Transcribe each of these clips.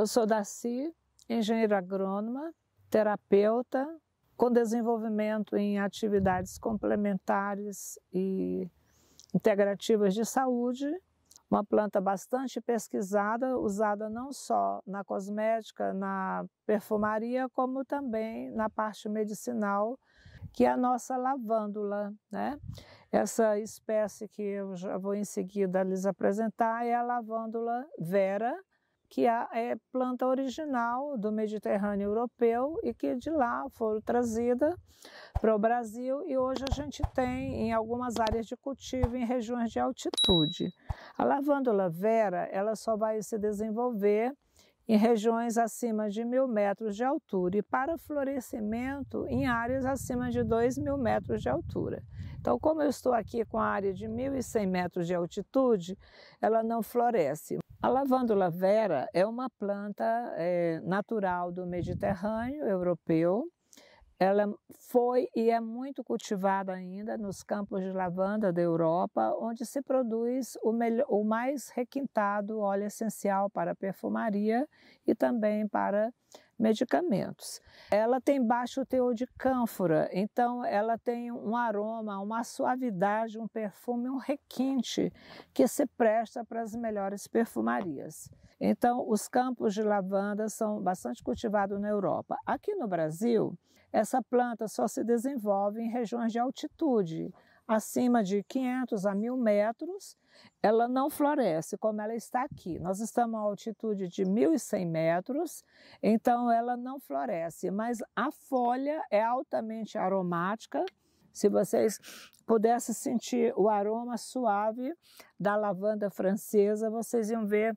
Eu sou Darcy, engenheira agrônoma, terapeuta, com desenvolvimento em atividades complementares e integrativas de saúde. Uma planta bastante pesquisada, usada não só na cosmética, na perfumaria, como também na parte medicinal, que é a nossa lavândula. Né? Essa espécie que eu já vou em seguida lhes apresentar é a lavândula vera, que é planta original do Mediterrâneo europeu e que de lá foram trazida para o Brasil e hoje a gente tem em algumas áreas de cultivo em regiões de altitude. A lavândula vera ela só vai se desenvolver em regiões acima de mil metros de altura e para florescimento em áreas acima de dois mil metros de altura. Então, como eu estou aqui com a área de 1.100 metros de altitude, ela não floresce, a lavandula vera é uma planta é, natural do Mediterrâneo europeu. Ela foi e é muito cultivada ainda nos campos de lavanda da Europa, onde se produz o, melhor, o mais requintado óleo essencial para perfumaria e também para medicamentos. Ela tem baixo teor de cânfora, então ela tem um aroma, uma suavidade, um perfume, um requinte que se presta para as melhores perfumarias. Então, os campos de lavanda são bastante cultivados na Europa. Aqui no Brasil, essa planta só se desenvolve em regiões de altitude, acima de 500 a 1000 metros, ela não floresce como ela está aqui. Nós estamos a altitude de 1.100 metros, então ela não floresce, mas a folha é altamente aromática. Se vocês pudessem sentir o aroma suave da lavanda francesa, vocês iam ver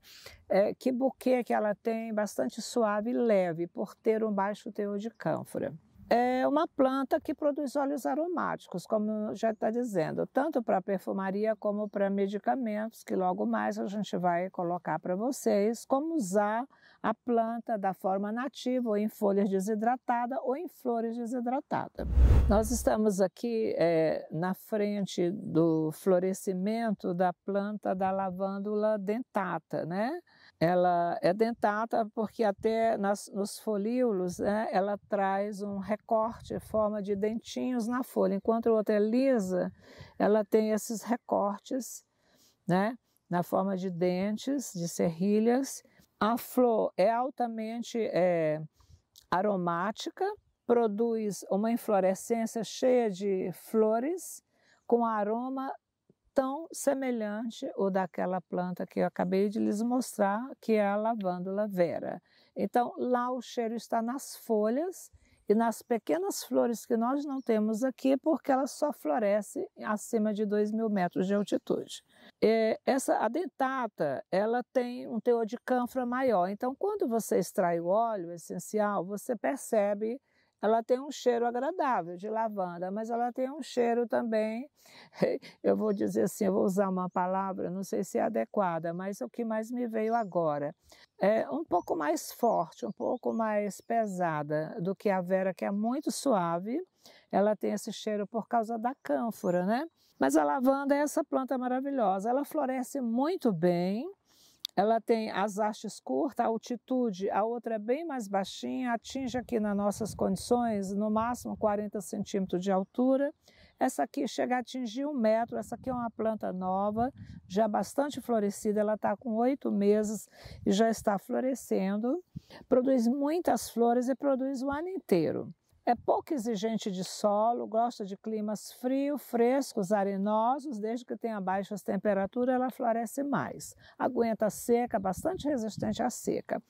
é, que buquê que ela tem, bastante suave e leve, por ter um baixo teor de cânfora é uma planta que produz óleos aromáticos, como já está dizendo, tanto para perfumaria como para medicamentos, que logo mais a gente vai colocar para vocês, como usar a planta da forma nativa, ou em folhas desidratadas ou em flores desidratadas. Nós estamos aqui é, na frente do florescimento da planta da lavândula dentata, né? Ela é dentata porque até nas, nos folíolos né, ela traz um recorte, forma de dentinhos na folha. Enquanto a outra é lisa, ela tem esses recortes, né? Na forma de dentes, de serrilhas. A flor é altamente é, aromática, produz uma inflorescência cheia de flores com aroma tão semelhante ou daquela planta que eu acabei de lhes mostrar, que é a lavândula vera. Então, lá o cheiro está nas folhas e nas pequenas flores que nós não temos aqui, porque ela só floresce acima de 2 mil metros de altitude. E é, essa a dentata, ela tem um teor de cânfora maior. Então, quando você extrai o óleo essencial, você percebe ela tem um cheiro agradável de lavanda, mas ela tem um cheiro também, eu vou dizer assim, eu vou usar uma palavra, não sei se é adequada, mas é o que mais me veio agora. É um pouco mais forte, um pouco mais pesada do que a Vera, que é muito suave. Ela tem esse cheiro por causa da cânfora, né? Mas a lavanda é essa planta maravilhosa. Ela floresce muito bem ela tem as hastes curtas, a altitude, a outra é bem mais baixinha, atinge aqui nas nossas condições no máximo 40 centímetros de altura. Essa aqui chega a atingir um metro, essa aqui é uma planta nova, já bastante florescida, ela está com oito meses e já está florescendo. Produz muitas flores e produz o ano inteiro. É pouco exigente de solo, gosta de climas frios, frescos, arenosos, desde que tenha baixas temperaturas ela floresce mais. Aguenta seca, bastante resistente à seca.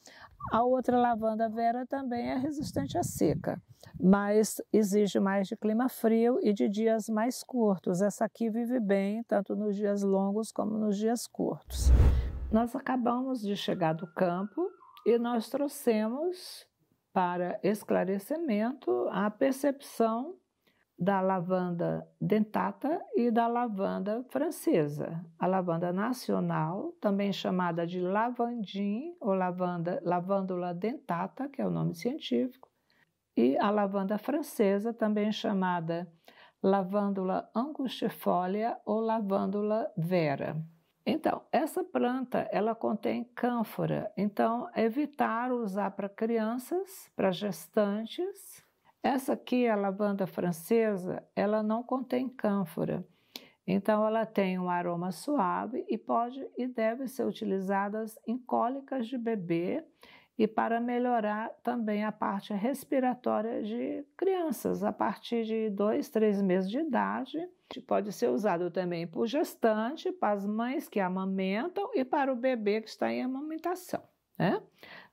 A outra lavanda vera também é resistente à seca, mas exige mais de clima frio e de dias mais curtos. Essa aqui vive bem, tanto nos dias longos como nos dias curtos. Nós acabamos de chegar do campo e nós trouxemos para esclarecimento a percepção da lavanda dentata e da lavanda francesa. A lavanda nacional, também chamada de lavandim ou lavanda, lavandula dentata, que é o nome científico, e a lavanda francesa, também chamada lavandula angustifolia ou lavandula vera. Então, essa planta, ela contém cânfora, então evitar usar para crianças, para gestantes. Essa aqui, a lavanda francesa, ela não contém cânfora. Então, ela tem um aroma suave e pode e deve ser utilizadas em cólicas de bebê e para melhorar também a parte respiratória de crianças a partir de dois, três meses de idade pode ser usado também para o gestante, para as mães que amamentam e para o bebê que está em amamentação. Né?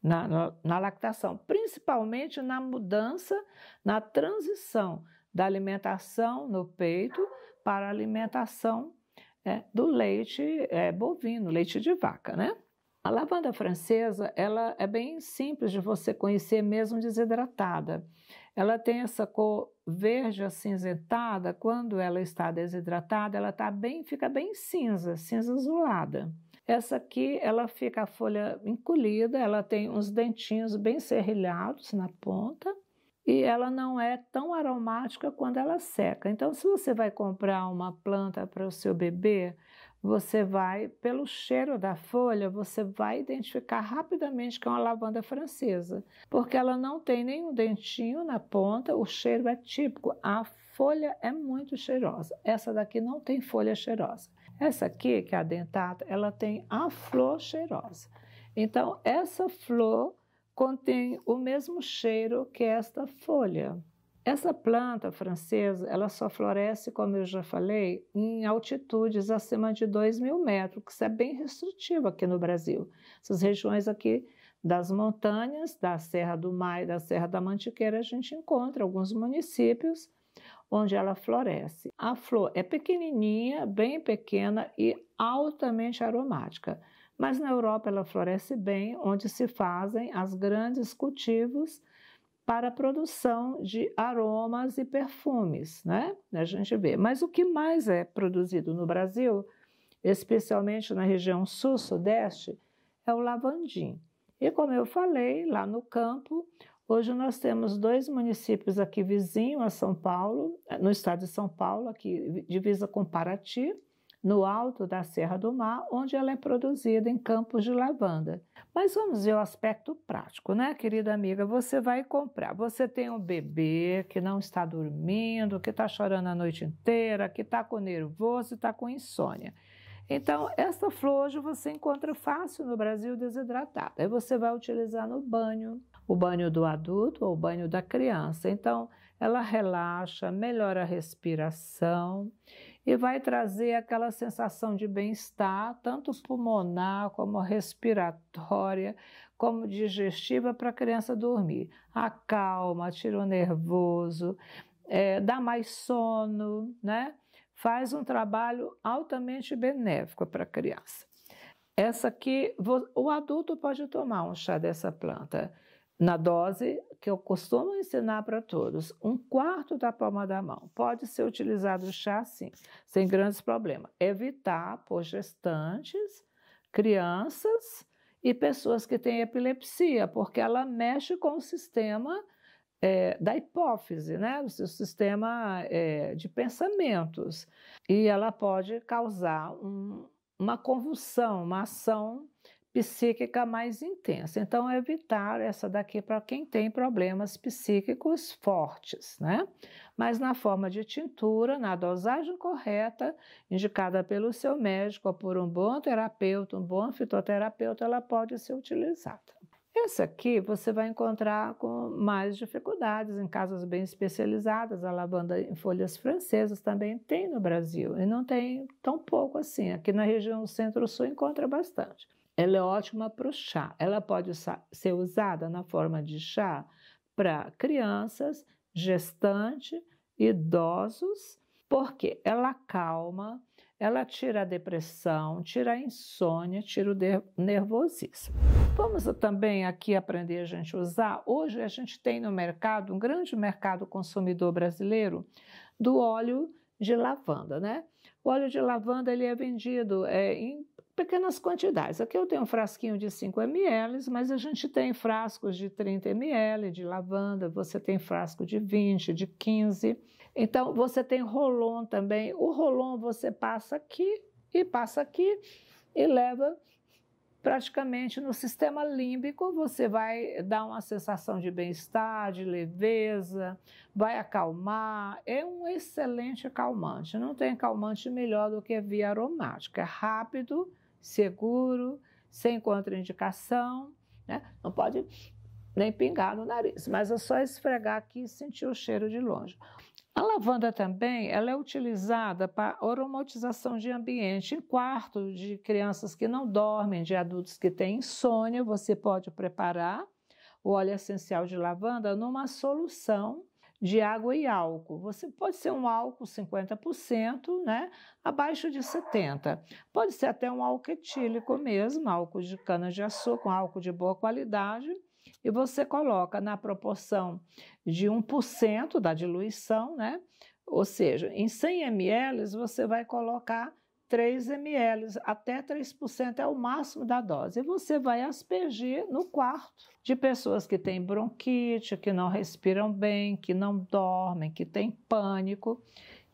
Na, na, na lactação, principalmente na mudança, na transição da alimentação no peito para a alimentação é, do leite é, bovino, leite de vaca, né? A lavanda francesa, ela é bem simples de você conhecer mesmo desidratada. Ela tem essa cor verde acinzentada, quando ela está desidratada, ela tá bem, fica bem cinza, cinza azulada. Essa aqui, ela fica a folha encolhida, ela tem uns dentinhos bem serrilhados na ponta e ela não é tão aromática quando ela seca. Então, se você vai comprar uma planta para o seu bebê, você vai, pelo cheiro da folha, você vai identificar rapidamente que é uma lavanda francesa, porque ela não tem nenhum dentinho na ponta, o cheiro é típico, a folha é muito cheirosa. Essa daqui não tem folha cheirosa. Essa aqui, que é a dentata, ela tem a flor cheirosa. Então, essa flor contém o mesmo cheiro que esta folha. Essa planta francesa, ela só floresce, como eu já falei, em altitudes acima de 2 mil metros, que isso é bem restritivo aqui no Brasil. Essas regiões aqui das montanhas, da Serra do Mar e da Serra da Mantiqueira, a gente encontra alguns municípios onde ela floresce. A flor é pequenininha, bem pequena e altamente aromática. Mas na Europa ela floresce bem, onde se fazem as grandes cultivos para a produção de aromas e perfumes, né? A gente vê. Mas o que mais é produzido no Brasil, especialmente na região sul-sudeste, é o lavandim. E como eu falei, lá no campo, hoje nós temos dois municípios aqui vizinhos a São Paulo, no estado de São Paulo, aqui divisa com Paraty, no alto da Serra do Mar, onde ela é produzida em campos de lavanda. Mas vamos ver o aspecto prático, né, querida amiga? Você vai comprar. Você tem um bebê que não está dormindo, que está chorando a noite inteira, que está com nervoso e está com insônia. Então, essa flor hoje você encontra fácil no Brasil desidratada. Aí você vai utilizar no banho, o banho do adulto ou o banho da criança. Então, ela relaxa, melhora a respiração e vai trazer aquela sensação de bem-estar, tanto pulmonar como respiratória, como digestiva, para a criança dormir. Acalma, tira o nervoso, é, dá mais sono, né? Faz um trabalho altamente benéfico para a criança. Essa aqui, o adulto pode tomar um chá dessa planta na dose que eu costumo ensinar para todos, um quarto da palma da mão. Pode ser utilizado o chá, sim, sem grandes problemas. Evitar por gestantes, crianças e pessoas que têm epilepsia, porque ela mexe com o sistema é, da hipófise, né? o seu sistema é, de pensamentos. E ela pode causar um, uma convulsão, uma ação psíquica mais intensa. Então, evitar essa daqui para quem tem problemas psíquicos fortes, né? Mas na forma de tintura, na dosagem correta, indicada pelo seu médico ou por um bom terapeuta, um bom fitoterapeuta, ela pode ser utilizada. Essa aqui você vai encontrar com mais dificuldades em casas bem especializadas. A lavanda em folhas francesas também tem no Brasil e não tem tão pouco assim. Aqui na região centro-sul encontra bastante. Ela é ótima para o chá. Ela pode ser usada na forma de chá para crianças, gestante, idosos, porque ela acalma, ela tira a depressão, tira a insônia, tira o nervosismo. Vamos também aqui aprender a gente usar. Hoje a gente tem no mercado, um grande mercado consumidor brasileiro, do óleo de lavanda, né? O óleo de lavanda ele é vendido é, em pequenas quantidades. Aqui eu tenho um frasquinho de 5 ml, mas a gente tem frascos de 30 ml de lavanda, você tem frasco de 20, de 15. Então você tem rolon também. O rolon você passa aqui e passa aqui e leva praticamente no sistema límbico, você vai dar uma sensação de bem-estar, de leveza, vai acalmar. É um excelente calmante. Não tem calmante melhor do que via aromática. É rápido, seguro, sem contraindicação, né? Não pode nem pingar no nariz, mas é só esfregar aqui e sentir o cheiro de longe. A lavanda também ela é utilizada para aromatização de ambiente. Em quarto de crianças que não dormem, de adultos que têm insônia, você pode preparar o óleo essencial de lavanda numa solução de água e álcool. Você pode ser um álcool 50%, né? Abaixo de 70. Pode ser até um álcool etílico mesmo, álcool de cana de açúcar, álcool de boa qualidade. E você coloca na proporção de 1% da diluição, né? Ou seja, em 100 ml você vai colocar 3 ml, até 3% é o máximo da dose. E você vai aspergir no quarto de pessoas que têm bronquite, que não respiram bem, que não dormem, que têm pânico,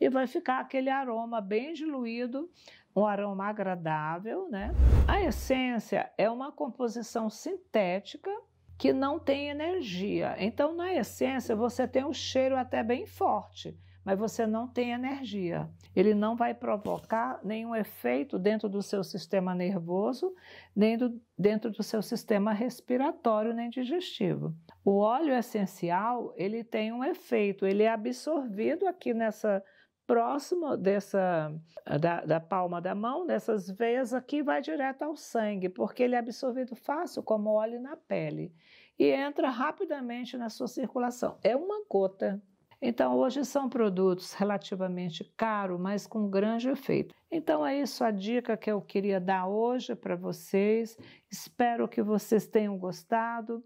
e vai ficar aquele aroma bem diluído, um aroma agradável, né? A essência é uma composição sintética que não tem energia. Então, na essência, você tem um cheiro até bem forte mas você não tem energia. Ele não vai provocar nenhum efeito dentro do seu sistema nervoso, nem do, dentro do seu sistema respiratório, nem digestivo. O óleo essencial, ele tem um efeito, ele é absorvido aqui nessa próximo dessa da, da, palma da mão, dessas veias aqui, vai direto ao sangue, porque ele é absorvido fácil como óleo na pele e entra rapidamente na sua circulação. É uma gota. Então, hoje são produtos relativamente caros, mas com grande efeito. Então, é isso a dica que eu queria dar hoje para vocês. Espero que vocês tenham gostado.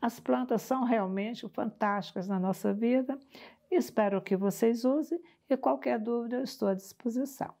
As plantas são realmente fantásticas na nossa vida. Espero que vocês usem e qualquer dúvida eu estou à disposição.